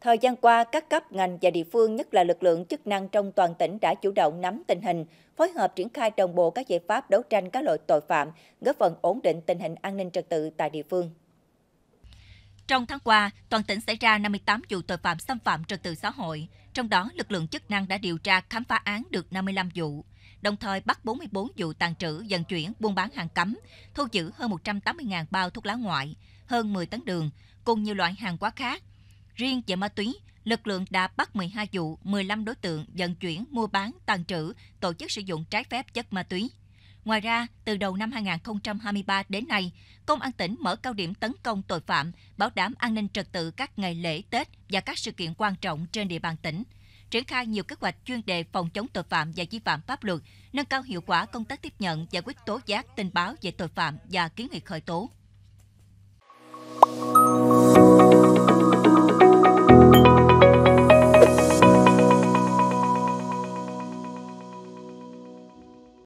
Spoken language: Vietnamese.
Thời gian qua, các cấp, ngành và địa phương, nhất là lực lượng chức năng trong toàn tỉnh đã chủ động nắm tình hình, phối hợp triển khai đồng bộ các giải pháp đấu tranh các loại tội phạm, góp phần ổn định tình hình an ninh trật tự tại địa phương. Trong tháng qua, toàn tỉnh xảy ra 58 vụ tội phạm xâm phạm trật tự xã hội, trong đó lực lượng chức năng đã điều tra khám phá án được 55 vụ, đồng thời bắt 44 vụ tàn trữ, vận chuyển, buôn bán hàng cấm, thu giữ hơn 180.000 bao thuốc lá ngoại, hơn 10 tấn đường, cùng nhiều loại hàng hóa khác – Riêng về ma túy, lực lượng đã bắt 12 vụ, 15 đối tượng vận chuyển, mua bán, tàn trữ, tổ chức sử dụng trái phép chất ma túy. Ngoài ra, từ đầu năm 2023 đến nay, Công an tỉnh mở cao điểm tấn công tội phạm, bảo đảm an ninh trật tự các ngày lễ Tết và các sự kiện quan trọng trên địa bàn tỉnh triển khai nhiều kế hoạch chuyên đề phòng chống tội phạm và vi phạm pháp luật, nâng cao hiệu quả công tác tiếp nhận giải quyết tố giác tin báo về tội phạm và kiến nghị khởi tố.